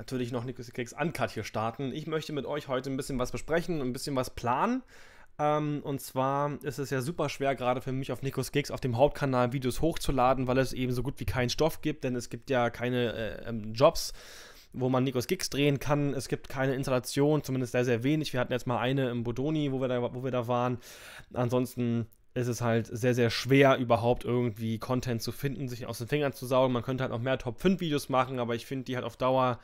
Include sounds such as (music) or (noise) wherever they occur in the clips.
natürlich noch Nikos Kicks Uncut hier starten. Ich möchte mit euch heute ein bisschen was besprechen, ein bisschen was planen. Ähm, und zwar ist es ja super schwer, gerade für mich auf Nikos Gigs auf dem Hauptkanal Videos hochzuladen, weil es eben so gut wie keinen Stoff gibt, denn es gibt ja keine äh, ähm, Jobs, wo man Nikos Gigs drehen kann. Es gibt keine Installation, zumindest sehr, sehr wenig. Wir hatten jetzt mal eine im Bodoni, wo wir da, wo wir da waren. Ansonsten ist es halt sehr, sehr schwer, überhaupt irgendwie Content zu finden, sich aus den Fingern zu saugen. Man könnte halt auch mehr Top 5 Videos machen, aber ich finde die halt auf Dauer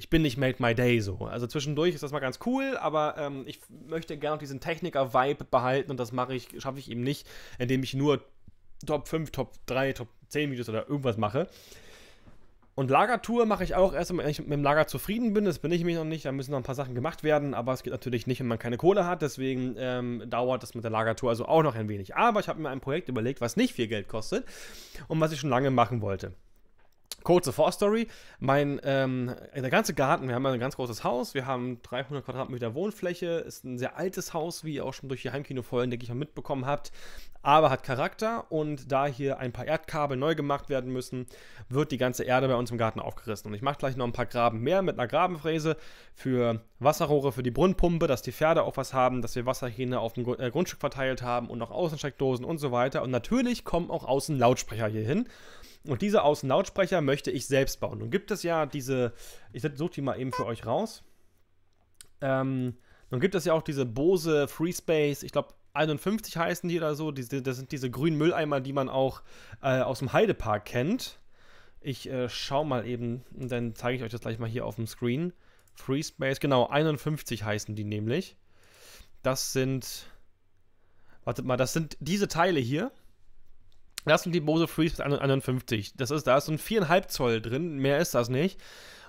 ich bin nicht made my day so. Also zwischendurch ist das mal ganz cool, aber ähm, ich möchte gerne diesen Techniker-Vibe behalten und das mache ich, schaffe ich eben nicht, indem ich nur Top 5, Top 3, Top 10 Videos oder irgendwas mache. Und Lagertour mache ich auch erst, wenn ich mit dem Lager zufrieden bin. Das bin ich mich noch nicht. Da müssen noch ein paar Sachen gemacht werden. Aber es geht natürlich nicht, wenn man keine Kohle hat. Deswegen ähm, dauert das mit der Lagertour also auch noch ein wenig. Aber ich habe mir ein Projekt überlegt, was nicht viel Geld kostet und was ich schon lange machen wollte. Kurze Vorstory. Mein, ähm, der ganze Garten, wir haben ein ganz großes Haus, wir haben 300 Quadratmeter Wohnfläche, ist ein sehr altes Haus, wie ihr auch schon durch die Heimkinofolgen, denke ich, mitbekommen habt, aber hat Charakter und da hier ein paar Erdkabel neu gemacht werden müssen, wird die ganze Erde bei uns im Garten aufgerissen. Und ich mache gleich noch ein paar Graben mehr mit einer Grabenfräse für Wasserrohre für die Brunnenpumpe, dass die Pferde auch was haben, dass wir Wasserhähne auf dem äh, Grundstück verteilt haben und auch Außensteckdosen und so weiter. Und natürlich kommen auch Außenlautsprecher hier hin. Und diese Außenlautsprecher möchte ich selbst bauen. Nun gibt es ja diese, ich suche die mal eben für euch raus. Ähm, nun gibt es ja auch diese Bose FreeSpace, ich glaube 51 heißen die oder so. Die, das sind diese grünen Mülleimer, die man auch äh, aus dem Heidepark kennt. Ich äh, schau mal eben, dann zeige ich euch das gleich mal hier auf dem Screen. FreeSpace, genau, 51 heißen die nämlich. Das sind, wartet mal, das sind diese Teile hier. Das sind die Bose Freeze 51. Das ist, da ist so ein 4,5 Zoll drin, mehr ist das nicht.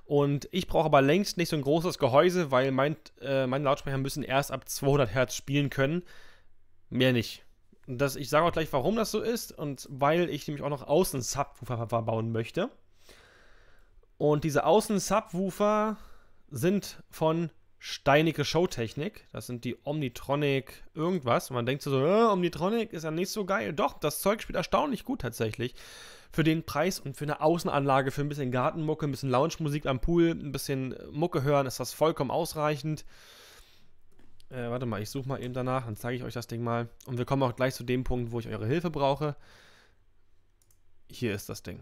Und ich brauche aber längst nicht so ein großes Gehäuse, weil mein, äh, meine Lautsprecher müssen erst ab 200 Hertz spielen können. Mehr nicht. Das, ich sage auch gleich, warum das so ist und weil ich nämlich auch noch Außen-Subwoofer verbauen möchte. Und diese Außen-Subwoofer sind von steinige Showtechnik. Das sind die Omnitronic irgendwas. Und man denkt so, äh, Omnitronic ist ja nicht so geil. Doch, das Zeug spielt erstaunlich gut tatsächlich. Für den Preis und für eine Außenanlage, für ein bisschen Gartenmucke, ein bisschen Lounge-Musik am Pool, ein bisschen Mucke hören, ist das vollkommen ausreichend. Äh, warte mal, ich suche mal eben danach, dann zeige ich euch das Ding mal. Und wir kommen auch gleich zu dem Punkt, wo ich eure Hilfe brauche. Hier ist das Ding.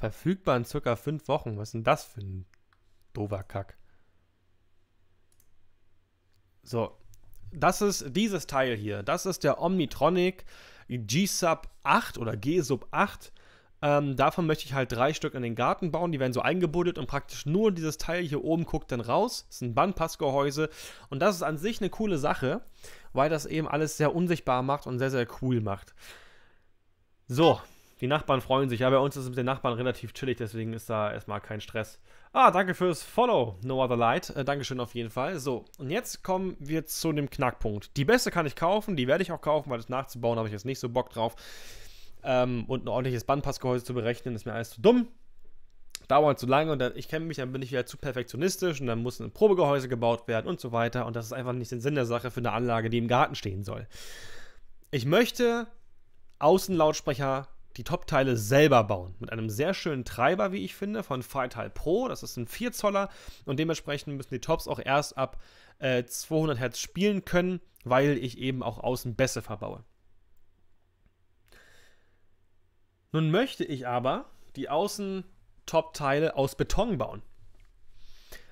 Verfügbar in circa fünf Wochen. Was ist denn das für ein doofer Kack? So, das ist dieses Teil hier. Das ist der Omnitronic G-Sub 8 oder G-Sub 8. Ähm, davon möchte ich halt drei Stück in den Garten bauen. Die werden so eingebuddelt und praktisch nur dieses Teil hier oben guckt dann raus. Das ist ein Bandpassgehäuse. Und das ist an sich eine coole Sache, weil das eben alles sehr unsichtbar macht und sehr, sehr cool macht. So, die Nachbarn freuen sich. Ja, bei uns ist es mit den Nachbarn relativ chillig, deswegen ist da erstmal kein Stress. Ah, danke fürs Follow, No Other Light. Äh, Dankeschön auf jeden Fall. So, und jetzt kommen wir zu dem Knackpunkt. Die Beste kann ich kaufen, die werde ich auch kaufen, weil das nachzubauen habe ich jetzt nicht so Bock drauf. Ähm, und ein ordentliches Bandpassgehäuse zu berechnen, ist mir alles zu dumm. Dauert zu lange und dann, ich kenne mich, dann bin ich wieder zu perfektionistisch und dann muss ein Probegehäuse gebaut werden und so weiter. Und das ist einfach nicht der Sinn der Sache für eine Anlage, die im Garten stehen soll. Ich möchte Außenlautsprecher die Top-Teile selber bauen. Mit einem sehr schönen Treiber, wie ich finde, von Freital Pro. Das ist ein 4 Zoller und dementsprechend müssen die Tops auch erst ab äh, 200 Hertz spielen können, weil ich eben auch außen Bässe verbaue. Nun möchte ich aber die Außen-Top-Teile aus Beton bauen.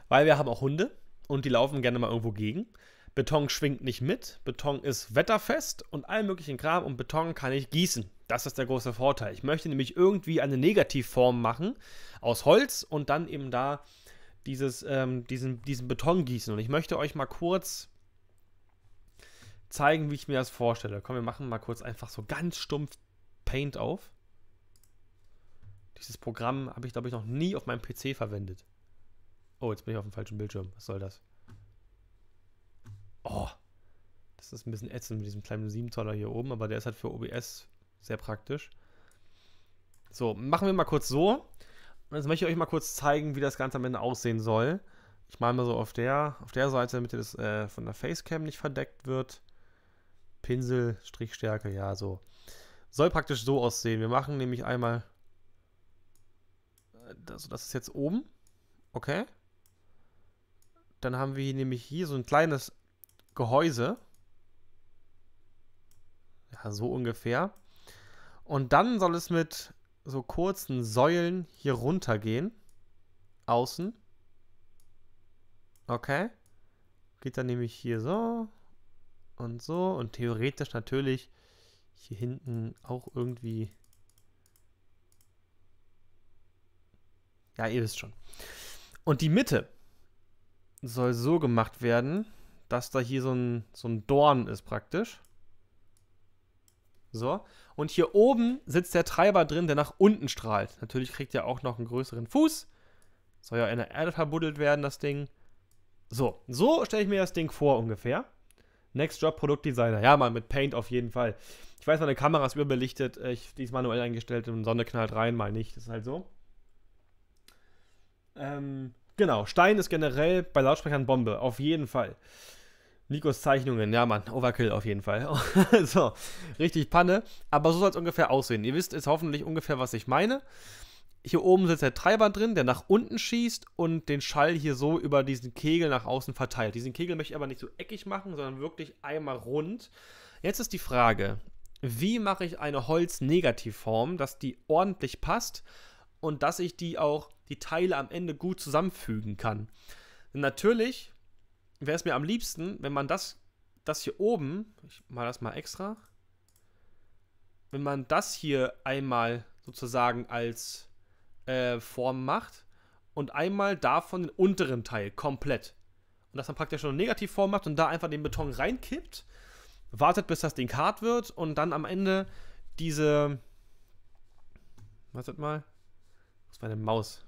Weil wir haben auch Hunde und die laufen gerne mal irgendwo gegen. Beton schwingt nicht mit, Beton ist wetterfest und allen möglichen Kram und Beton kann ich gießen. Das ist der große Vorteil. Ich möchte nämlich irgendwie eine Negativform machen aus Holz und dann eben da dieses, ähm, diesen, diesen Beton gießen. Und ich möchte euch mal kurz zeigen, wie ich mir das vorstelle. Komm, wir machen mal kurz einfach so ganz stumpf Paint auf. Dieses Programm habe ich, glaube ich, noch nie auf meinem PC verwendet. Oh, jetzt bin ich auf dem falschen Bildschirm. Was soll das? Oh, das ist ein bisschen ätzend mit diesem kleinen 7-Zoller hier oben, aber der ist halt für OBS sehr praktisch. So, machen wir mal kurz so. Und jetzt möchte ich euch mal kurz zeigen, wie das Ganze am Ende aussehen soll. Ich male mal so auf der, auf der Seite, damit das äh, von der Facecam nicht verdeckt wird. Pinsel, Strichstärke, ja, so. Soll praktisch so aussehen. Wir machen nämlich einmal. Das, äh, also das ist jetzt oben. Okay. Dann haben wir hier nämlich hier so ein kleines Gehäuse. Ja, so ungefähr. Und dann soll es mit so kurzen Säulen hier runtergehen. Außen. Okay. Geht dann nämlich hier so und so. Und theoretisch natürlich hier hinten auch irgendwie. Ja, ihr wisst schon. Und die Mitte soll so gemacht werden, dass da hier so ein, so ein Dorn ist praktisch. So. Und hier oben sitzt der Treiber drin, der nach unten strahlt. Natürlich kriegt er auch noch einen größeren Fuß. Soll ja in der Erde verbuddelt werden, das Ding. So, so stelle ich mir das Ding vor ungefähr. Next Job Produktdesigner. Ja, mal mit Paint auf jeden Fall. Ich weiß, meine Kamera ist überbelichtet. Ich, die ist manuell eingestellt und Sonne knallt rein, mal nicht. Das ist halt so. Ähm, genau, Stein ist generell bei Lautsprechern Bombe. Auf jeden Fall. Nikos Zeichnungen, ja Mann, Overkill auf jeden Fall. (laughs) so, richtig Panne. Aber so soll es ungefähr aussehen. Ihr wisst jetzt hoffentlich ungefähr, was ich meine. Hier oben sitzt der Treiber drin, der nach unten schießt und den Schall hier so über diesen Kegel nach außen verteilt. Diesen Kegel möchte ich aber nicht so eckig machen, sondern wirklich einmal rund. Jetzt ist die Frage, wie mache ich eine Holz-Negativform, dass die ordentlich passt und dass ich die auch, die Teile am Ende gut zusammenfügen kann. Natürlich wäre es mir am liebsten, wenn man das, das hier oben, ich mal das mal extra, wenn man das hier einmal sozusagen als äh, Form macht und einmal davon den unteren Teil komplett. Und das dann praktisch schon eine Negativform macht und da einfach den Beton reinkippt, wartet, bis das Ding hart wird und dann am Ende diese. Wartet mal. Das ist meine Maus?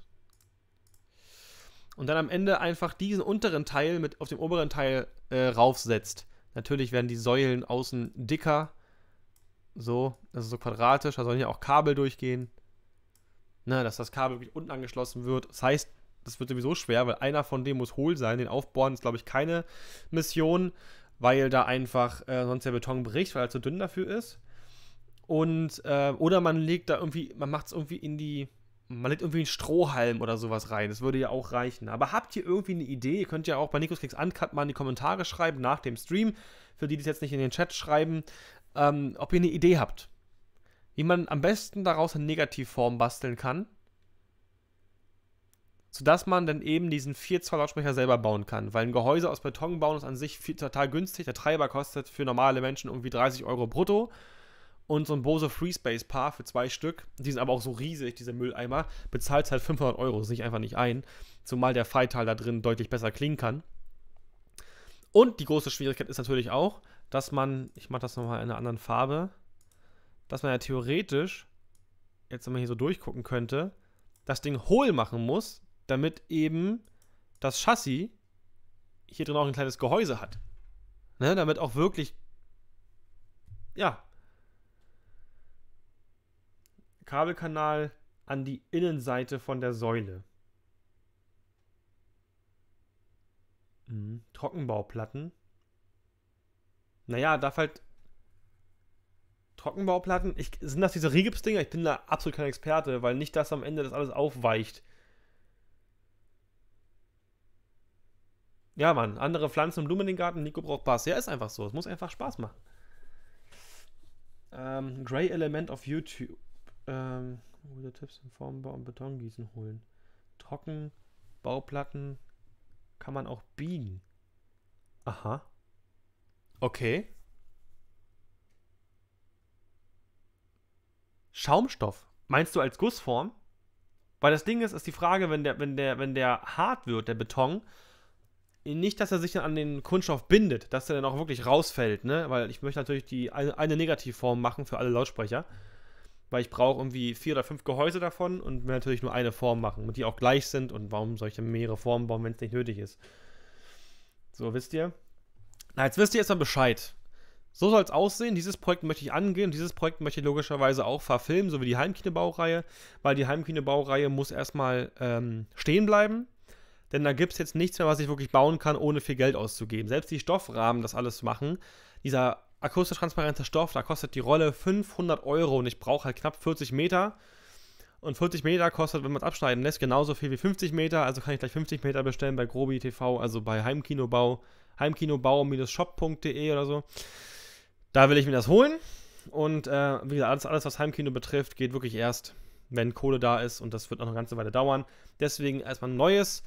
und dann am Ende einfach diesen unteren Teil mit auf dem oberen Teil äh, raufsetzt. Natürlich werden die Säulen außen dicker. So, das ist so quadratisch, da sollen ja auch Kabel durchgehen. Na, ne, dass das Kabel wirklich unten angeschlossen wird. Das heißt, das wird sowieso schwer, weil einer von denen muss hohl sein. Den aufbohren ist, glaube ich, keine Mission, weil da einfach äh, sonst der Beton bricht, weil er zu dünn dafür ist. Und, äh, oder man legt da irgendwie, man macht es irgendwie in die, man legt irgendwie einen Strohhalm oder sowas rein. Das würde ja auch reichen. Aber habt ihr irgendwie eine Idee? Ihr könnt ja auch bei Nikos Kicks Uncut mal in die Kommentare schreiben nach dem Stream. Für die, die es jetzt nicht in den Chat schreiben, ähm, ob ihr eine Idee habt. Wie man am besten daraus eine Negativform basteln kann. Sodass man dann eben diesen 4 Zoll Lautsprecher selber bauen kann. Weil ein Gehäuse aus Beton bauen ist an sich viel, total günstig. Der Treiber kostet für normale Menschen irgendwie 30 Euro brutto und so ein Bose Free Space Paar für zwei Stück, die sind aber auch so riesig, diese Mülleimer, bezahlt halt 500 Euro, sich einfach nicht ein, zumal der Freital da drin deutlich besser klingen kann. Und die große Schwierigkeit ist natürlich auch, dass man, ich mache das nochmal in einer anderen Farbe, dass man ja theoretisch, jetzt wenn man hier so durchgucken könnte, das Ding hohl machen muss, damit eben das Chassis hier drin auch ein kleines Gehäuse hat. Ne, damit auch wirklich, ja, Kabelkanal an die Innenseite von der Säule. Mhm. Trockenbauplatten. Naja, darf halt. Trockenbauplatten. Ich, sind das diese Rigips-Dinger? Ich bin da absolut kein Experte, weil nicht, dass am Ende das alles aufweicht. Ja, Mann, andere Pflanzen und Blumen in den Garten. Nico braucht Bass. Ja, ist einfach so. Es muss einfach Spaß machen. Ähm, Grey Element auf YouTube. Ähm, gute Tipps im Formbau und Betongießen holen. Trocken, Bauplatten kann man auch biegen. Aha. Okay. Schaumstoff. Meinst du als Gussform? Weil das Ding ist, ist die Frage, wenn der, wenn der, wenn der hart wird, der Beton, nicht, dass er sich dann an den Kunststoff bindet, dass er dann auch wirklich rausfällt, ne? Weil ich möchte natürlich die eine, eine Negativform machen für alle Lautsprecher weil ich brauche irgendwie vier oder fünf Gehäuse davon und will natürlich nur eine Form machen und die auch gleich sind und warum soll ich dann mehrere Formen bauen, wenn es nicht nötig ist. So, wisst ihr? Na, jetzt wisst ihr erstmal Bescheid. So soll es aussehen. Dieses Projekt möchte ich angehen. Dieses Projekt möchte ich logischerweise auch verfilmen, so wie die Heimkino-Baureihe, weil die Heimkino-Baureihe muss erstmal ähm, stehen bleiben. Denn da gibt es jetzt nichts mehr, was ich wirklich bauen kann, ohne viel Geld auszugeben. Selbst die Stoffrahmen, das alles machen, dieser akustisch transparenter Stoff, da kostet die Rolle 500 Euro und ich brauche halt knapp 40 Meter. Und 40 Meter kostet, wenn man es abschneiden lässt, genauso viel wie 50 Meter. Also kann ich gleich 50 Meter bestellen bei Grobi TV, also bei Heimkinobau, heimkinobau-shop.de oder so. Da will ich mir das holen. Und äh, wie gesagt, alles, alles, was Heimkino betrifft, geht wirklich erst, wenn Kohle da ist. Und das wird noch eine ganze Weile dauern. Deswegen erstmal ein neues,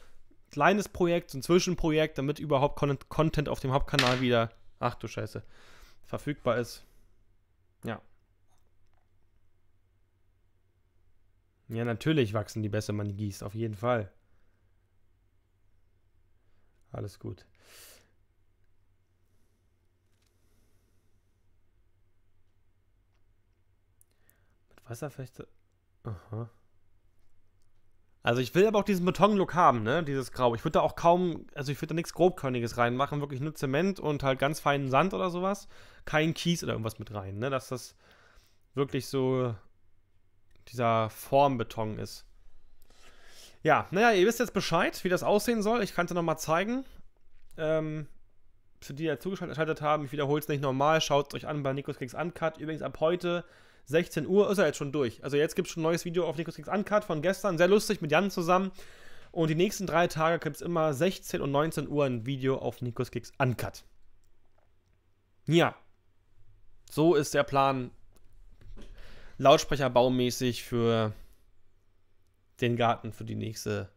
kleines Projekt, so ein Zwischenprojekt, damit überhaupt Content auf dem Hauptkanal wieder. Ach du Scheiße verfügbar ist. Ja. Ja, natürlich wachsen die besser, man die gießt, auf jeden Fall. Alles gut. Mit Wasserfechte. Aha. Also ich will aber auch diesen Betonlook haben, ne? Dieses Grau. Ich würde da auch kaum, also ich würde da nichts Grobkörniges reinmachen, wirklich nur Zement und halt ganz feinen Sand oder sowas. Kein Kies oder irgendwas mit rein, ne? Dass das wirklich so dieser Formbeton ist. Ja, naja, ihr wisst jetzt Bescheid, wie das aussehen soll. Ich kann es ja nochmal zeigen. Ähm, für die, die zugeschaltet haben, ich wiederhole es nicht normal. Schaut es euch an bei Nikos Kicks Uncut. Übrigens ab heute 16 Uhr ist er jetzt schon durch. Also jetzt gibt es schon ein neues Video auf Nikos Kicks Uncut von gestern, sehr lustig mit Jan zusammen. Und die nächsten drei Tage gibt es immer 16 und 19 Uhr ein Video auf Nikos Kicks Uncut. Ja, so ist der Plan lautsprecherbaumäßig für den Garten für die nächste,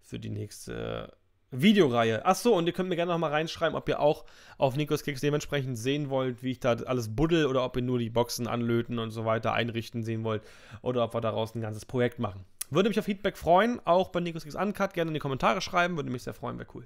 für die nächste Videoreihe. Achso, und ihr könnt mir gerne nochmal reinschreiben, ob ihr auch auf Nikos Kicks dementsprechend sehen wollt, wie ich da alles buddel oder ob ihr nur die Boxen anlöten und so weiter einrichten sehen wollt oder ob wir daraus ein ganzes Projekt machen. Würde mich auf Feedback freuen, auch bei Nikos Kicks Uncut gerne in die Kommentare schreiben, würde mich sehr freuen, wäre cool.